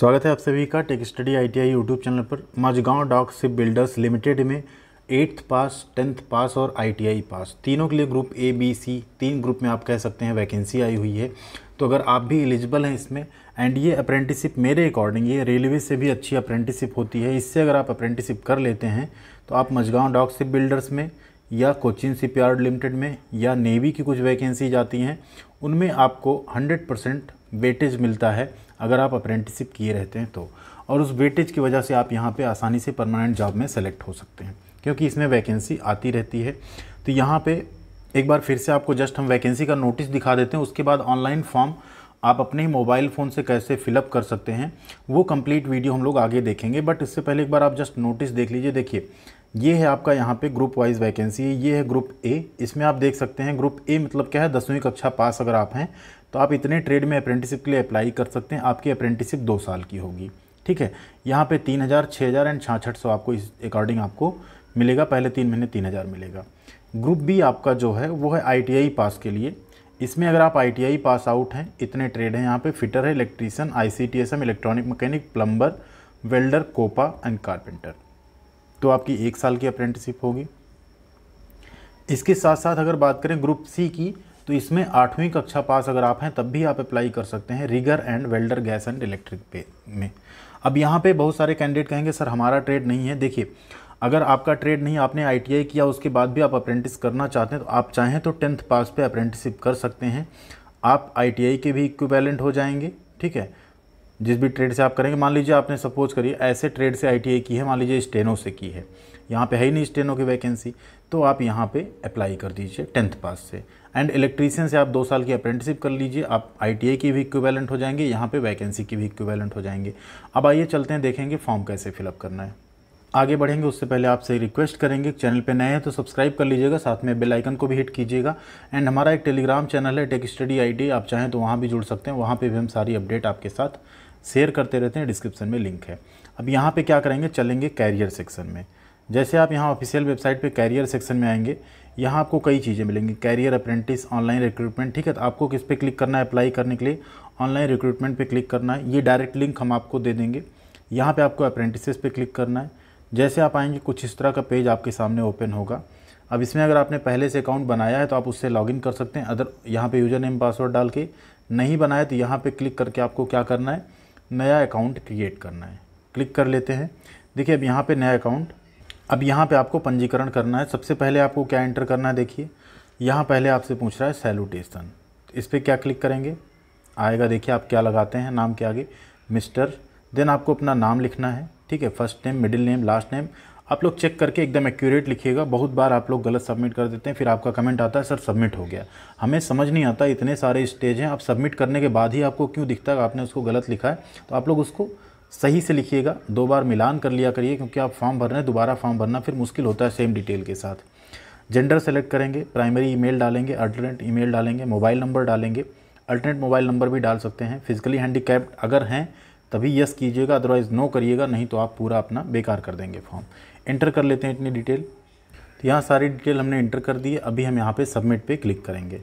स्वागत है आप सभी का tech study ITI YouTube channel पर Mazagaon dock ship builders limited में एट्थ पास टेंथ पास और आईटीआई पास तीनों के लिए ग्रुप ए बी सी तीन ग्रुप में आप कह सकते हैं वैकेंसी आई हुई है तो अगर आप भी एलिजिबल हैं इसमें एंड ये अप्रेंटिसिप मेरे अकॉर्डिंग ये रेलवे से भी अच्छी अप्रेंटिसिप होती है इससे अगर आप अप्रेंटिसिप कर लेते हैं तो आप मझगांव डॉक सिप बिल्डर्स में या कोचिन सिप यार्ड लिमिटेड में या नेवी की कुछ वैकेंसी जाती हैं उनमें आपको हंड्रेड परसेंट वेटेज मिलता है अगर आप अप्रेंटिसिप किए रहते हैं तो और उस वेटेज की वजह से आप यहाँ पे आसानी से परमानेंट जॉब में सेलेक्ट हो सकते हैं क्योंकि इसमें वैकेंसी आती रहती है तो यहाँ पे एक बार फिर से आपको जस्ट हम वैकेंसी का नोटिस दिखा देते हैं उसके बाद ऑनलाइन फॉर्म आप अपने ही मोबाइल फ़ोन से कैसे फिलअप कर सकते हैं वो कंप्लीट वीडियो हम लोग आगे देखेंगे बट इससे पहले एक बार आप जस्ट नोटिस देख लीजिए देखिए ये है आपका यहाँ पे ग्रुप वाइज वैकेंसी है ये है ग्रुप ए इसमें आप देख सकते हैं ग्रुप ए मतलब क्या है दसवीं कक्षा पास अगर आप हैं तो आप इतने ट्रेड में अप्रेंटिसिप के लिए अप्लाई कर सकते हैं आपकी अप्रेंटिसिप दो साल की होगी ठीक है यहाँ पे तीन हज़ार छः हज़ार एंड छाछठ सौ आपको इस अकॉर्डिंग आपको मिलेगा पहले तीन महीने तीन हज़ार मिलेगा ग्रुप बी आपका जो है वो है आई पास के लिए इसमें अगर आप आई पास आउट हैं इतने ट्रेड हैं यहाँ पे फिटर है electrician I C T S M electronic mechanic plumber welder COPA and carpenter तो आपकी एक साल की अप्रेंटिसिप होगी इसके साथ साथ अगर बात करें ग्रुप सी की तो इसमें आठवीं कक्षा पास अगर आप हैं तब भी आप अप्लाई कर सकते हैं rigger and welder gas and electric पे में अब यहाँ पे बहुत सारे कैंडिडेट कहेंगे सर हमारा ट्रेड नहीं है देखिए अगर आपका ट्रेड नहीं आपने आई किया उसके बाद भी आप अप्रेंटिस करना चाहते हैं तो आप चाहें तो टेंथ पास पे अप्रेंटिसिप कर सकते हैं आप आई के भी इक्वेलेंट हो जाएंगे ठीक है जिस भी ट्रेड से आप करेंगे मान लीजिए आपने सपोज करिए ऐसे ट्रेड से आई की है मान लीजिए स्टेनो से की है यहाँ पे है ही नहीं स्टेनो की वैकेंसी तो आप यहाँ पे अप्लाई कर दीजिए टेंथ पास से एंड इलेक्ट्रीशियन से आप दो साल की अप्रेंटिसिप कर लीजिए आप आई की भी इक्वेलेंट हो जाएंगे यहाँ पे वैकेंसी की भी इक्वेलेंट हो जाएंगे अब आइए चलते हैं देखेंगे फॉर्म कैसे फिलअप करना है आगे बढ़ेंगे उससे पहले आपसे रिक्वेस्ट करेंगे चैनल पे नए हैं तो सब्सक्राइब कर लीजिएगा साथ में बेल आइकन को भी हिट कीजिएगा एंड हमारा एक टेलीग्राम चैनल है टेक स्टडी आई आप चाहें तो वहाँ भी जुड़ सकते हैं वहाँ पे भी हम सारी अपडेट आपके साथ शेयर करते रहते हैं डिस्क्रिप्शन में लिंक है अब यहाँ पे क्या करेंगे चलेंगे कैरियर सेक्शन में जैसे आप यहाँ ऑफिशियल वेबसाइट पे कैरियर सेक्शन में आएंगे यहाँ आपको कई चीज़ें मिलेंगी कैरियर अप्रेंटिस ऑनलाइन रिक्रूटमेंट ठीक है तो आपको किस पे क्लिक करना है अप्लाई करने के लिए ऑनलाइन रिक्रूटमेंट पे क्लिक करना है ये डायरेक्ट लिंक हम आपको दे देंगे यहाँ पे आपको अप्रेंटिसेस पे क्लिक करना है जैसे आप आएंगे कुछ इस तरह का पेज आपके सामने ओपन होगा अब इसमें अगर आपने पहले से अकाउंट बनाया है तो आप उससे लॉगिन कर सकते हैं अदर यहाँ पे यूज़र नेम पासवर्ड डाल के नहीं बनाया तो यहाँ पे क्लिक करके आपको क्या करना है नया अकाउंट क्रिएट करना है क्लिक कर लेते हैं देखिए अब यहाँ पे नया अकाउंट अब यहाँ पे आपको पंजीकरण करना है सबसे पहले आपको क्या एंटर करना है देखिए यहाँ पहले आपसे पूछ रहा है सैल्यूटेशन इस पर क्या क्लिक करेंगे आएगा देखिए आप क्या लगाते हैं नाम के आगे मिस्टर देन आपको अपना नाम लिखना है ठीक है first name middle name last name आप लोग चेक करके एकदम एक्यूरेट लिखिएगा बहुत बार आप लोग गलत सबमिट कर देते हैं फिर आपका कमेंट आता है सर सबमिट हो गया हमें समझ नहीं आता इतने सारे स्टेज हैं आप सबमिट करने के बाद ही आपको क्यों दिखता है आपने उसको गलत लिखा है तो आप लोग उसको सही से लिखिएगा दो बार मिलान कर लिया करिए क्योंकि आप फॉर्म भर रहे हैं दोबारा फॉर्म भरना फिर मुश्किल होता है सेम डिटेल के साथ जेंडर सेलेक्ट करेंगे प्राइमरी ईमेल डालेंगे अल्टरनेट ईमेल डालेंगे मोबाइल नंबर डालेंगे अल्टरनेट मोबाइल नंबर भी डाल सकते हैं फिजिकली हैंडीकैप्ड अगर हैं तभी यस कीजिएगा अदरवाइज़ नो करिएगा नहीं तो आप पूरा अपना बेकार कर देंगे फॉर्म एंटर कर लेते हैं इतनी डिटेल तो यहाँ सारी डिटेल हमने इंटर कर दी अभी हम यहाँ पे सबमिट पे क्लिक करेंगे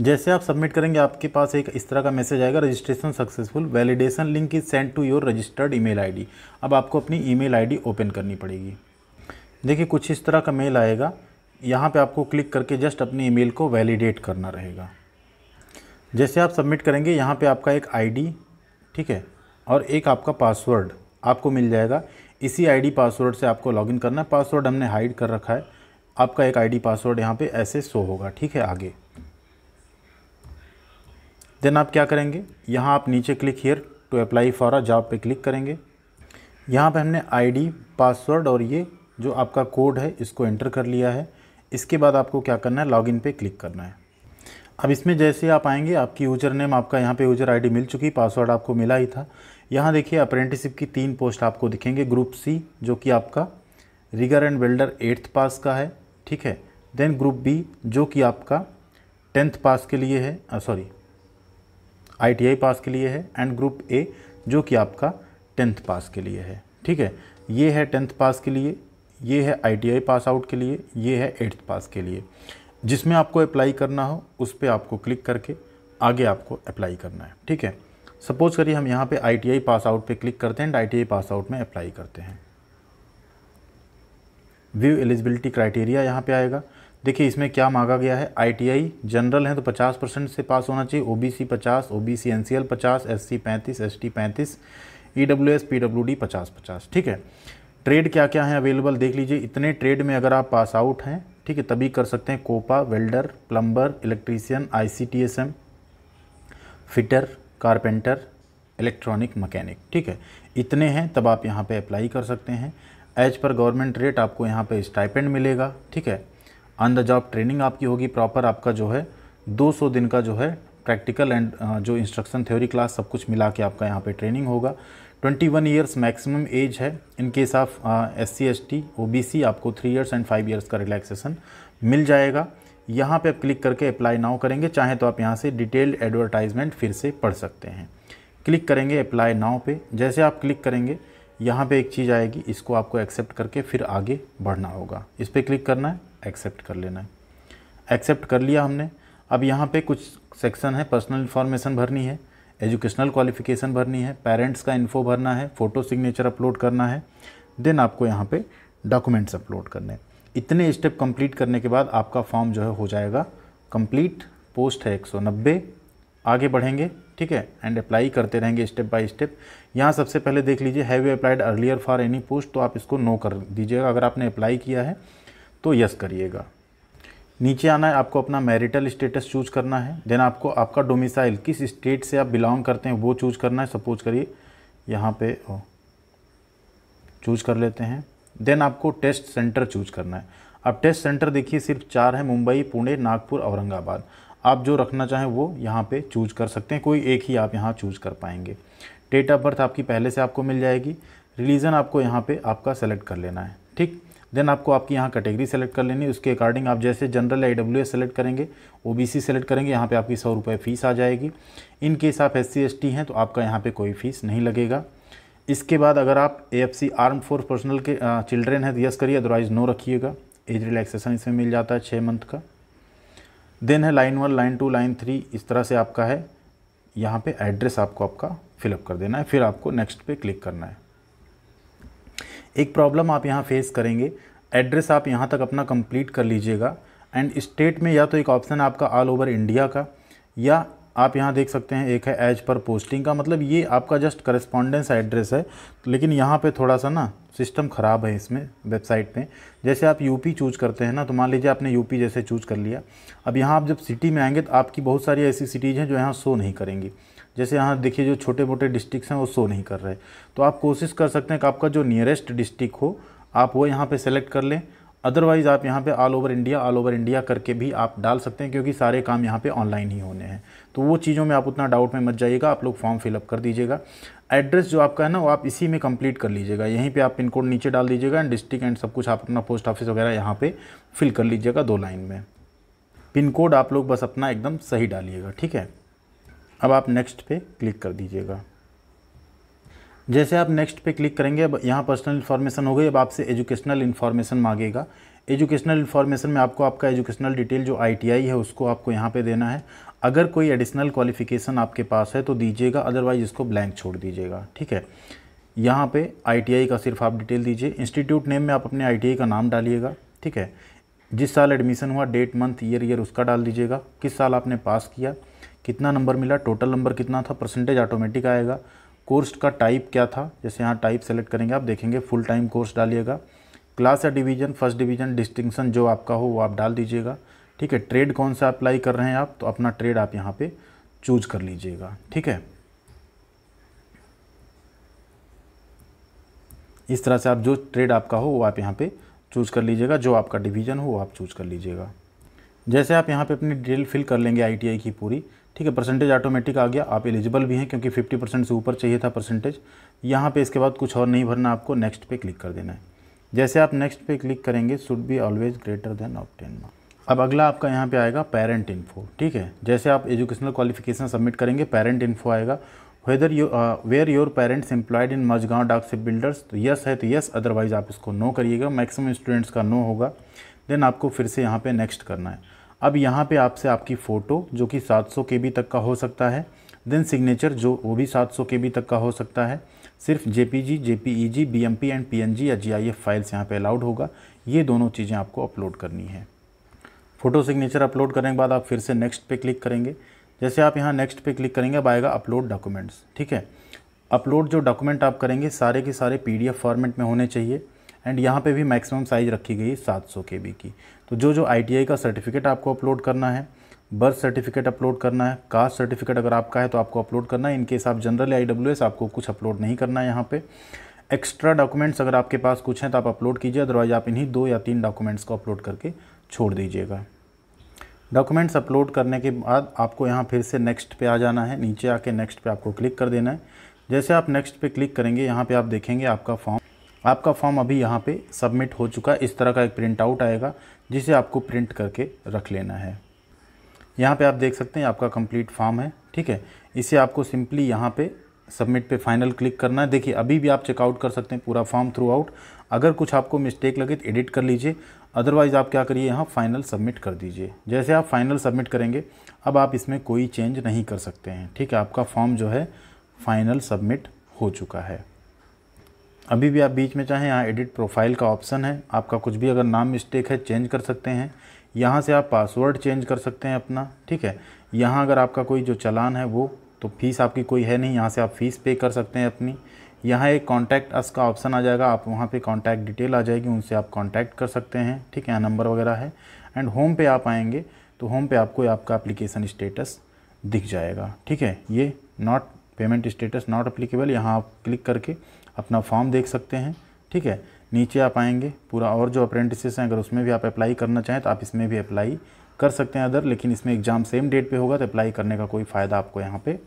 जैसे आप सबमिट करेंगे आपके पास एक इस तरह का मैसेज आएगा registration successful validation link is send to your registered email ID अब आपको अपनी ईमेल आईडी ओपन करनी पड़ेगी देखिए कुछ इस तरह का मेल आएगा यहाँ पे आपको क्लिक करके जस्ट अपनी ईमेल को वैलिडेट करना रहेगा जैसे आप सबमिट करेंगे यहाँ पर आपका एक आई ठीक है और एक आपका पासवर्ड आपको मिल जाएगा इसी आई पासवर्ड से आपको लॉगिन करना है पासवर्ड हमने हाइड कर रखा है आपका एक आई पासवर्ड यहाँ पर ऐसे शो होगा ठीक है आगे देन आप क्या करेंगे यहाँ आप नीचे click here to apply for a job पे क्लिक करेंगे यहाँ पे हमने आईडी पासवर्ड और ये जो आपका कोड है इसको एंटर कर लिया है इसके बाद आपको क्या करना है लॉगिन पे क्लिक करना है अब इसमें जैसे आप आएंगे आपकी यूजर नेम आपका यहाँ पे यूजर आईडी मिल चुकी पासवर्ड आपको मिला ही था यहाँ देखिए अप्रेंटिसिप की तीन पोस्ट आपको दिखेंगे ग्रुप सी जो कि आपका rigger and welder eighth pass का है ठीक है देन ग्रुप बी जो कि आपका टेंथ पास के लिए है सॉरी uh, आई पास के लिए है एंड ग्रुप ए जो कि आपका टेंथ पास के लिए है ठीक है ये है टेंथ पास के लिए ये है आई पास आउट के लिए ये है एट्थ पास के लिए जिसमें आपको अप्लाई करना हो उस पर आपको क्लिक करके आगे आपको अप्लाई करना है ठीक है सपोज़ करिए हम यहाँ पे आई पास आउट पे क्लिक करते हैं एंड आई पास आउट में अप्लाई करते हैं व्यू एलिजिबिलिटी क्राइटेरिया यहाँ पे आएगा देखिए इसमें क्या मांगा गया है आईटीआई जनरल है तो 50 परसेंट से पास होना चाहिए OBC 50 OBC NCL 50 SC 35 ST 35 EWS PWD 50 50 ठीक है ट्रेड क्या क्या है अवेलेबल देख लीजिए इतने ट्रेड में अगर आप पास आउट हैं ठीक है तभी कर सकते हैं COPA welder plumber electrician I fitter carpenter electronic mechanic ठीक है इतने हैं तब आप यहाँ पर अप्लाई कर सकते हैं एज पर गवर्नमेंट रेट आपको यहाँ पे स्टाइपेंड मिलेगा ठीक है ऑन द जॉब ट्रेनिंग आपकी होगी प्रॉपर आपका जो है 200 दिन का जो है प्रैक्टिकल एंड जो इंस्ट्रक्शन थ्योरी क्लास सब कुछ मिला के आपका यहाँ पे ट्रेनिंग होगा 21 वन ईयर्स मैक्सिमम एज है in case of S C S T O B C आपको three years and five years का रिलैक्सेशन मिल जाएगा यहाँ पे आप क्लिक करके अप्लाई नाउ करेंगे चाहे तो आप यहाँ से डिटेल्ड एडवर्टाइजमेंट फिर से पढ़ सकते हैं क्लिक करेंगे अप्लाई नाउ पे जैसे आप क्लिक करेंगे यहाँ पे एक चीज़ आएगी इसको आपको एक्सेप्ट करके फिर आगे बढ़ना होगा इस पर क्लिक करना है एक्सेप्ट कर लेना है एक्सेप्ट कर लिया हमने अब यहाँ पे कुछ सेक्शन है पर्सनल इन्फॉर्मेशन भरनी है एजुकेशनल क्वालिफिकेशन भरनी है पेरेंट्स का इन्फो भरना है फ़ोटो सिग्नेचर अपलोड करना है देन आपको यहाँ पे डॉक्यूमेंट्स अपलोड करने हैं इतने स्टेप कंप्लीट करने के बाद आपका फॉर्म जो है हो जाएगा कंप्लीट पोस्ट है 190 आगे बढ़ेंगे ठीक है एंड अप्लाई करते रहेंगे स्टेप बाय स्टेप यहाँ सबसे पहले देख लीजिए have you applied earlier for any post तो आप इसको नो कर दीजिएगा अगर आपने अप्लाई किया है तो यस करिएगा नीचे आना है आपको अपना मैरिटल स्टेटस चूज करना है देन आपको आपका डोमिसाइल किस स्टेट से आप बिलोंग करते हैं वो चूज करना है सपोज करिए यहाँ पे चूज कर लेते हैं देन आपको टेस्ट सेंटर चूज करना है अब टेस्ट सेंटर देखिए सिर्फ चार है मुंबई पुणे नागपुर औरंगाबाद आप जो रखना चाहें वो यहाँ पे चूज कर सकते हैं कोई एक ही आप यहाँ चूज कर पाएंगे डेट ऑफ बर्थ आपकी पहले से आपको मिल जाएगी रिलीजन आपको यहाँ पे आपका सेलेक्ट कर लेना है ठीक देन आपको आपकी यहाँ कैटेगरी सेलेक्ट कर लेनी है उसके अकॉर्डिंग आप जैसे general I W S select करेंगे ओ बी सी सेलेक्ट करेंगे यहाँ पे आपकी सौ रुपये फ़ीस आ जाएगी इन केस आप एस सी एस टी हैं तो आपका यहाँ पे कोई फ़ीस नहीं लगेगा इसके बाद अगर आप A F C arm force personnel के चिल्ड्रेन हैं तो यस करिए अदरवाइज़ नो रखिएगा एज रिलैक्सेशन इसमें मिल जाता है छः मंथ का देन है line one line two line three इस तरह से आपका है यहाँ पे एड्रेस आपको आपका फिलअप कर देना है फिर आपको नेक्स्ट पे क्लिक करना है एक प्रॉब्लम आप यहाँ फेस करेंगे एड्रेस आप यहाँ तक अपना कंप्लीट कर लीजिएगा एंड स्टेट में या तो एक ऑप्शन आपका ऑल ओवर इंडिया का या आप यहाँ देख सकते हैं एक है एज पर पोस्टिंग का मतलब ये आपका जस्ट करस्पॉन्डेंस एड्रेस है लेकिन यहाँ पे थोड़ा सा ना सिस्टम ख़राब है इसमें वेबसाइट पे जैसे आप यूपी चूज करते हैं ना तो मान लीजिए आपने यूपी जैसे चूज कर लिया अब यहाँ आप जब सिटी में आएंगे तो आपकी बहुत सारी ऐसी सिटीज़ हैं जो यहाँ शो नहीं करेंगी जैसे यहाँ देखिए जो छोटे मोटे डिस्ट्रिक्ट हैं वो शो नहीं कर रहे तो आप कोशिश कर सकते हैं कि आपका जो नियरेस्ट डिस्ट्रिक्ट हो आप वो यहाँ पर सेलेक्ट कर लें अदरवाइज़ आप यहाँ पे all over India all over India करके भी आप डाल सकते हैं क्योंकि सारे काम यहाँ पे ऑनलाइन ही होने हैं तो वो चीज़ों में आप उतना डाउट में मत जाइएगा आप लोग फॉर्म फिलअप कर दीजिएगा एड्रेस जो आपका है ना वो आप इसी में कंप्लीट कर लीजिएगा यहीं पे आप पिन कोड नीचे डाल दीजिएगा एंड डिस्ट्रिक्ट एंड सब कुछ आप अपना पोस्ट ऑफिस वगैरह यहाँ पर फिल कर लीजिएगा दो लाइन में पिन कोड आप लोग बस अपना एकदम सही डालिएगा ठीक है अब आप नेक्स्ट पे क्लिक कर दीजिएगा जैसे आप नेक्स्ट पे क्लिक करेंगे अब यहाँ पर्सनल इन्फॉर्मेशन हो गई अब आपसे एजुकेशनल इन्फॉर्मेशन मांगेगा एजुकेशनल इन्फॉर्मेशन में आपको आपका एजुकेशनल डिटेल जो आईटीआई है उसको आपको यहाँ पे देना है अगर कोई एडिशनल क्वालिफिकेशन आपके पास है तो दीजिएगा अदरवाइज इसको ब्लैंक छोड़ दीजिएगा ठीक है यहाँ पे आईटीआई का सिर्फ आप डिटेल दीजिए इंस्टीट्यूट नेम में आप अपने आई का नाम डालिएगा ठीक है जिस साल एडमिशन हुआ डेट मंथ ईयर ईयर उसका डाल दीजिएगा किस साल आपने पास किया कितना नंबर मिला टोटल नंबर कितना था परसेंटेज ऑटोमेटिक आएगा कोर्स का टाइप क्या था जैसे यहाँ टाइप सेलेक्ट करेंगे आप देखेंगे फुल टाइम कोर्स डालिएगा क्लास या डिवीजन फर्स्ट डिवीजन डिस्टिंक्शन जो आपका हो वो आप डाल दीजिएगा ठीक है ट्रेड कौन सा अप्लाई कर रहे हैं आप तो अपना ट्रेड आप यहाँ पे चूज कर लीजिएगा ठीक है इस तरह से आप जो ट्रेड आपका हो वो आप यहाँ पे चूज़ कर लीजिएगा जो आपका डिवीज़न हो वो आप चूज़ कर लीजिएगा जैसे आप यहाँ पे अपनी डिटेल फिल कर लेंगे आईटीआई की पूरी ठीक है परसेंटेज ऑटोमेटिक आ गया आप एलिजिबल भी हैं क्योंकि 50 परसेंट से ऊपर चाहिए था परसेंटेज यहाँ पे इसके बाद कुछ और नहीं भरना आपको नेक्स्ट पे क्लिक कर देना है जैसे आप नेक्स्ट पे क्लिक करेंगे should be always greater than of ten अब अगला आपका यहाँ पे आएगा पेरेंट इन्फो ठीक है जैसे आप एजुकेशनल क्वालिफिकेशन सबमिट करेंगे पेरेंट इन्फो आएगा whether you were your parents employed in Mazagaon dock ship builders तो यस है तो यस अदरवाइज आप इसको नो करिएगा मैक्सिमम स्टूडेंट्स का नो होगा देन आपको फिर से यहाँ पे नेक्स्ट करना है अब यहाँ पे आपसे आपकी फ़ोटो जो कि 700 के तक का हो सकता है देन सिग्नेचर जो वो भी 700 के तक का हो सकता है सिर्फ J P G J P E G B M P and P N G या जी आई एफ फाइल्स यहाँ पर अलाउड होगा ये दोनों चीज़ें आपको अपलोड करनी है फ़ोटो सिग्नेचर अपलोड करने के बाद आप फिर से नेक्स्ट पे क्लिक करेंगे जैसे आप यहाँ नेक्स्ट पे क्लिक करेंगे अब आएगा अपलोड डॉक्यूमेंट्स ठीक है अपलोड जो डॉक्यूमेंट आप करेंगे सारे के सारे पी डी एफ फॉर्मेट में होने चाहिए एंड यहाँ पे भी मैक्सिमम साइज रखी गई 700 सौ की तो जो जो आई का सर्टिफिकेट आपको अपलोड करना है बर्थ सर्टिफिकेट अपलोड करना है कास्ट सर्टिफिकेट अगर आपका है तो आपको अपलोड करना है इनकेस आप जनरल आई आपको कुछ अपलोड नहीं करना है यहाँ पर एक्स्ट्रा डॉक्यूमेंट्स अगर आपके पास कुछ हैं तो आप अपलोड कीजिए अदरवाइज आप इन्हीं दो या तीन डॉक्यूमेंट्स को अपलोड करके छोड़ दीजिएगा डॉक्यूमेंट्स अपलोड करने के बाद आपको यहाँ फिर से नेक्स्ट पे आ जाना है नीचे आके नेक्स्ट पे आपको क्लिक कर देना है जैसे आप नेक्स्ट पे क्लिक करेंगे यहाँ पे आप देखेंगे आपका फॉर्म आपका फॉर्म अभी यहाँ पे सबमिट हो चुका है इस तरह का एक प्रिंट आउट आएगा जिसे आपको प्रिंट करके रख लेना है यहाँ पे आप देख सकते हैं आपका कंप्लीट फॉर्म है ठीक है इसे आपको सिंपली यहाँ पे सबमिट पे फाइनल क्लिक करना है देखिए अभी भी आप चेकआउट कर सकते हैं पूरा फॉर्म थ्रू आउट अगर कुछ आपको मिस्टेक लगे तो एडिट कर लीजिए अदरवाइज़ आप क्या करिए यहाँ फाइनल सबमिट कर दीजिए जैसे आप फाइनल सबमिट करेंगे अब आप इसमें कोई चेंज नहीं कर सकते हैं ठीक है आपका फॉर्म जो है फाइनल सबमिट हो चुका है अभी भी आप बीच में चाहें यहाँ एडिट प्रोफाइल का ऑप्शन है आपका कुछ भी अगर नाम मिस्टेक है चेंज कर सकते हैं यहाँ से आप पासवर्ड चेंज कर सकते हैं अपना ठीक है यहाँ अगर आपका कोई जो चलान है वो तो फीस आपकी कोई है नहीं यहाँ से आप फीस पे कर सकते हैं अपनी यहाँ एक कॉन्टैक्ट अस का ऑप्शन आ जाएगा आप वहाँ पे कॉन्टैक्ट डिटेल आ जाएगी उनसे आप कॉन्टैक्ट कर सकते हैं ठीक है यहाँ नंबर वगैरह है एंड होम पे आप आएंगे तो होम पे आपको आपका एप्लीकेशन स्टेटस दिख जाएगा ठीक है ये not payment status not applicable यहाँ आप क्लिक करके अपना फॉर्म देख सकते हैं ठीक है नीचे आप आएंगे पूरा और जो अप्रेंटिस हैं अगर उसमें भी आप अप्लाई करना चाहें तो आप इसमें भी अप्लाई कर सकते हैं अदर लेकिन इसमें एग्ज़ाम सेम डेट पे होगा तो अप्लाई करने का कोई फ़ायदा आपको यहाँ पे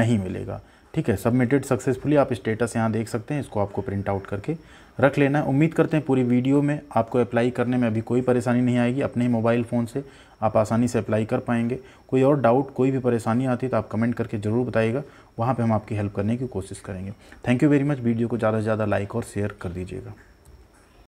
नहीं मिलेगा ठीक है सबमिटेड सक्सेसफुली आप स्टेटस यहाँ देख सकते हैं इसको आपको प्रिंट आउट करके रख लेना है उम्मीद करते हैं पूरी वीडियो में आपको अप्लाई करने में अभी कोई परेशानी नहीं आएगी अपने ही मोबाइल फ़ोन से आप आसानी से अप्लाई कर पाएंगे कोई और डाउट कोई भी परेशानी आती है तो आप कमेंट करके ज़रूर बताइएगा वहाँ पर हम आपकी हेल्प करने की कोशिश करेंगे thank you very much video को ज़्यादा से ज़्यादा लाइक और शेयर कर दीजिएगा